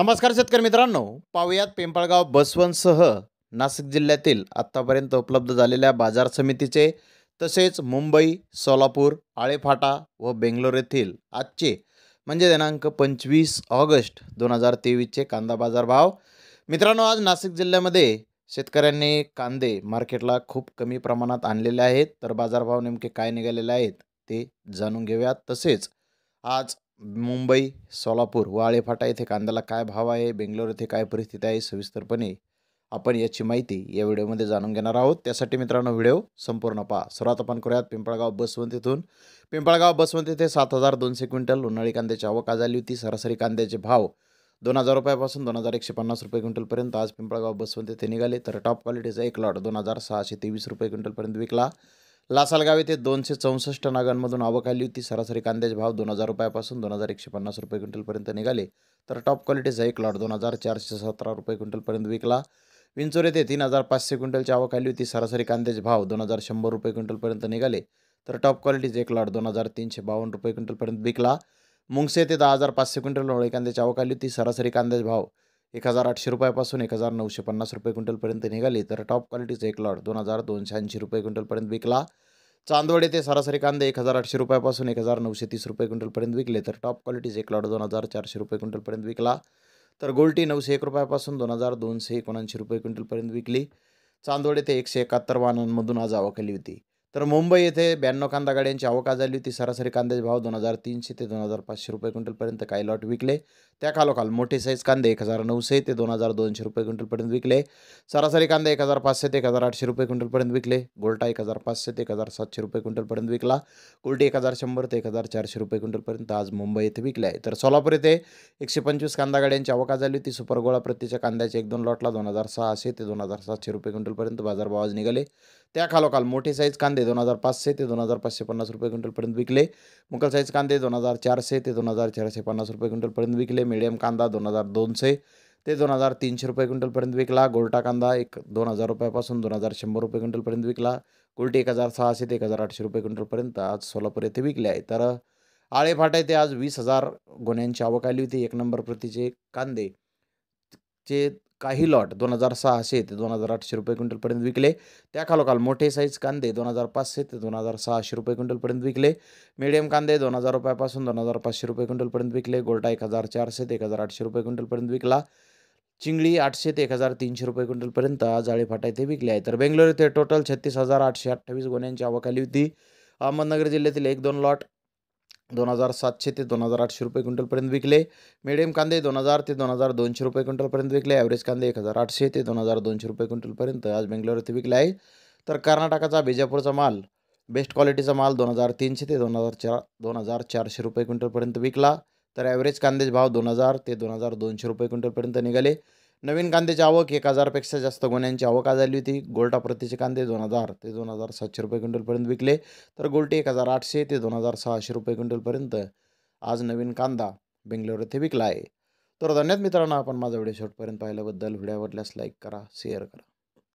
नमस्कार शेतकरी मित्रांनो पाहुयात पिंपळगाव बसवंतसह नाशिक जिल्ह्यातील आत्तापर्यंत उपलब्ध झालेल्या बाजार समितीचे तसेच मुंबई सोलापूर आळेफाटा व बेंगलोर येथील आजचे म्हणजे दिनांक पंचवीस ऑगस्ट दोन हजार तेवीसचे कांदा बाजार भाव मित्रांनो आज नाशिक जिल्ह्यामध्ये शेतकऱ्यांनी कांदे मार्केटला खूप कमी प्रमाणात आणलेले आहेत तर बाजारभाव नेमके काय निघालेले आहेत ते जाणून घेऊयात तसेच आज मुंबई सोलापूर वाळेफाटा येथे कांद्याला काय भाव आहे बेंगलोर येथे काय परिस्थिती आहे सविस्तरपणे आपण याची माहिती या व्हिडिओमध्ये जाणून घेणार आहोत त्यासाठी मित्रांनो व्हिडिओ संपूर्ण पहा सुरुवात आपण करूयात पिंपळगाव बसवंत इथून पिंपळगाव बसवंत येथे सात हजार दोनशे क्विंटल उन्हाळी कांद्याची आवक आज आली होती सरासरी कांद्याचे भाव दोन हजार रुपयापासून दोन हजार एकशे पन्नास रुपये क्विंटलपर्यंत आज पिंपळगाव बसवंत येथे निघाले तर टॉप क्वालिटीचा एक लॉट दोन हजार सहाशे तेवीस रुपये क्विंटलपर्यंत विकला लासालगाव येथे दोनशे चौसष्ट नागांमधून आवक आली होती सरासरी कांद्याचे भाव दोन हजार रुपयापासून दोन हजार एकशे पन्नास रुपये क्विंटलपर्यंत निघाले तर टॉप क्वालिटीचा एक लॉट दोन हजार चारशे सतरा रुपये क्विंटलपर्यंत विकला विंचोर येथे तीन हजार पाचशे क्विंटलची आवक आली होती सरासरी कांद्याचे भाव दोन हजार शंभर रुपये क्विंटलपर्यंत निघाले तर टॉप क्वालिटीज एक लॉट दोन हजार तीनशे बावन्न रुपये क्विंटलपर्यंत विकला मुंगसे येथे दहा हजार पाचशे क्विंटल कांद्याची आवक आली होती सरासरी कांद्याचे भाव एक हजार आठशे रुपयापासून एक हजार नऊशे पन्नास रुपये क्विंटलपर्यंत निघाली तर टॉप क्वालिटीचं एक लॉट दोन हजार दोनशे ऐंशी रुपये क्विंटलपर्यंत विकला चांदवड येथे सरासरी कांदे एक हजार आठशे रुपयापासून एक हजार नऊशे तीस रुपये क्विंटलपर्यंत विकले तर टॉप क्वालिटीज एक लॉट दोन हजार चारशे रुपये क्विंटलपर्यंत विकला तर गोल्टी नऊशे एक रुपयापासून दोन हजार दोनशे एकोणऐंशी रुपये क्विंटलपर्यंत विकली चांदवड येथे एकशे एकाहत्तर वाहनांमधून आज आवकली होती तर मुंबई येथे ब्याण्णव कांदा गाड्यांची आवक झाली होती सरासरी कांद्याचे भाव दोन हजार तीनशे ते दोन हजार पाचशे रुपये क्विंटलपर्यंत काही लॉट विकले त्या खालोखाल मोठे साईज कांदे एक हजार नऊशे ते दोन हजार दोनशे रुपये क्विंटलपर्यंत विकले सरासरी कांदे एक हजार पाचशे ते एक हजार आठशे रुपये क्विंटलपर्यंत विकले गोल्टा एक हजार पाचशे ते एक हजार सातशे रुपये क्विंटलपर्यंत विकला कुलटी एक हजार शंभर ते एक हजार चारशे रुपये क्विंटलपर्यंत आज मुंबई येथे विकले आहे तर सोलापूर येथे एकशे पंचवीस कांदा गाड्यांची आवक झाली होती सुपर गोळा प्रतीच्या कांद्याचे एक दोन लॉटला दोन हजार सहाशे ते दोन हजार सातशे रुपये क्विंटलपर्यंत बाजारभाव आज निघाले त्या खालोखाल मोठे साईज कांदे कांदे दोन हजार पाचशे ते दोन हजार पाचशे पन्नास रुपये क्विंटलपर्यंत विकले मुकल साईज कांदे दोन हजार चारशे ते दोन हजार चारशे पन्नास रुपये क्विंटलपर्यंत विकले मिडियम कांदा दोन हजार दोनशे ते दोन हजार तीनशे रुपये क्विंटलपर्यंत विकला गोल्टा कांदा एक दोन हजार रुपयापासून दोन हजार शंभर रुपये क्विंटलपर्यंत विकला गोल्टी एक हजार सहाशे ते एक हजार आठशे रुपये क्विंटलपर्यंत आज सोलापूर येथे विकले आहे तर आळेफाटे येथे आज वीस हजार गुन्ह्यांची आवक आली होती एक नंबर प्रतीचे कांदे जे काही लॉट दोन हजार सहाशे ते दोन हजार आठशे रुपये क्विंटलपर्यंत विकले त्या खालोखाल मोठे साईज कांदे दोन हजार पाचशे ते दोन हजार सहाशे रुपये क्विंटलपर्यंत विकले मिडियम कांदे दोन हजार रुपयापासून दोन हजार पाचशे रुपये क्विंटलपर्यंत विकले गोल्टा एक हजार चारशे ते एक हजार आठशे रुपये क्विंटलपर्यंत विकला चिंगळी आठशे ते एक हजार तीनशे रुपये क्विंटलपर्यंत जाळीफाटा इथे विकले आहे तर बेंगलोर इथे टोटल छत्तीस हजार आठशे अठ्ठावीस गुन्ह्यांची आवक आली होती अहमदनगर जिल्ह्यातील एक दोन लॉट दोन हजार सातशे ते दोन हजार आठशे रुपये क्विंटलपर्यंत विकले मिडियम कांदे दोन हजार ते दोन हजार दोनशे रुपये क्विंटलपर्यंत विकले ॲव्हरेज कांदे एक हजार आठशे ते दोन हजार दोनशे रुपये क्विंटलपर्यंत आज बेंगलोर येथे विकले आहे तर कर्नाटकाचा बिजापूरचा माल बेस्ट क्वालिटीचा माल दोन हजार तीनशे ते दोन हजार चार दोन हजार चारशे रुपये क्विंटलपर्यंत विकला तर ॲव्हरेज कांदेज भाव दोन हजार ते दोन हजार दोनशे रुपये क्विंटलपर्यंत निघाले नवीन कांद्याची आवक एक हजारपेक्षा जास्त गोण्यांची आवक आज आली होती गोल्टा प्रतीचे कांदे दोन हजार ते दोन हजार सातशे रुपये क्विंटलपर्यंत विकले तर गोल्टे एक हजार आठशे ते दोन हजार सहाशे रुपये क्विंटलपर्यंत आज नवीन कांदा बेंगलोर येथे विकला आहे तर धन्यवाद मित्रांनो आपण माझा व्हिडिओ शेवटपर्यंत पाहिल्याबद्दल व्हिडिओ आवडल्यास लाईक करा शेअर करा